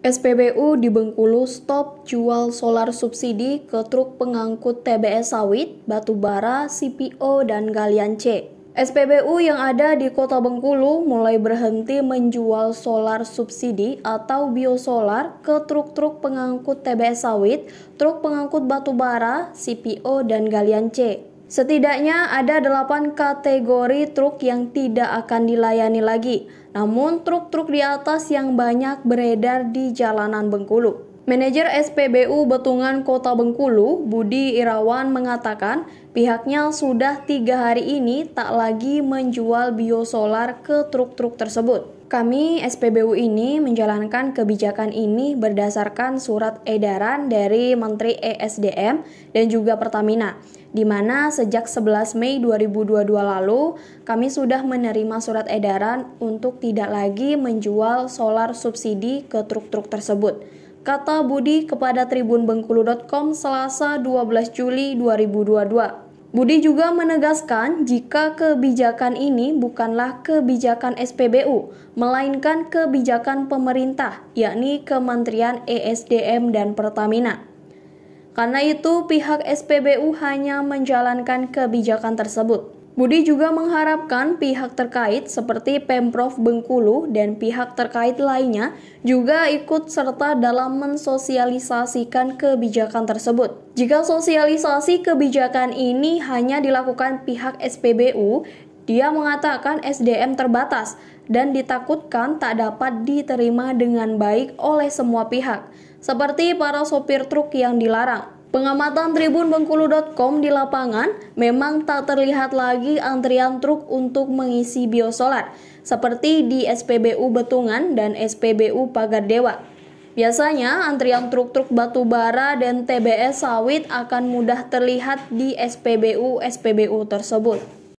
SPBU di Bengkulu stop jual solar subsidi ke truk pengangkut TBS sawit, batubara, CPO, dan galian C. SPBU yang ada di Kota Bengkulu mulai berhenti menjual solar subsidi atau biosolar ke truk-truk pengangkut TBS sawit, truk pengangkut batubara, CPO, dan galian C. Setidaknya ada 8 kategori truk yang tidak akan dilayani lagi, namun truk-truk di atas yang banyak beredar di jalanan Bengkulu. Manajer SPBU Betungan Kota Bengkulu, Budi Irawan mengatakan pihaknya sudah tiga hari ini tak lagi menjual biosolar ke truk-truk tersebut. Kami SPBU ini menjalankan kebijakan ini berdasarkan surat edaran dari Menteri ESDM dan juga Pertamina, di mana sejak 11 Mei 2022 lalu kami sudah menerima surat edaran untuk tidak lagi menjual solar subsidi ke truk-truk tersebut kata Budi kepada Tribun Bengkulu.com Selasa 12 Juli 2022. Budi juga menegaskan jika kebijakan ini bukanlah kebijakan SPBU, melainkan kebijakan pemerintah, yakni Kementerian ESDM dan Pertamina. Karena itu, pihak SPBU hanya menjalankan kebijakan tersebut. Budi juga mengharapkan pihak terkait seperti Pemprov Bengkulu dan pihak terkait lainnya juga ikut serta dalam mensosialisasikan kebijakan tersebut. Jika sosialisasi kebijakan ini hanya dilakukan pihak SPBU, dia mengatakan SDM terbatas dan ditakutkan tak dapat diterima dengan baik oleh semua pihak, seperti para sopir truk yang dilarang. Pengamatan Tribun Bengkulu.com di lapangan memang tak terlihat lagi antrian truk untuk mengisi biosolar seperti di SPBU Betungan dan SPBU Pagar Dewa. Biasanya antrian truk-truk batu bara dan TBS sawit akan mudah terlihat di SPBU-SPBU tersebut.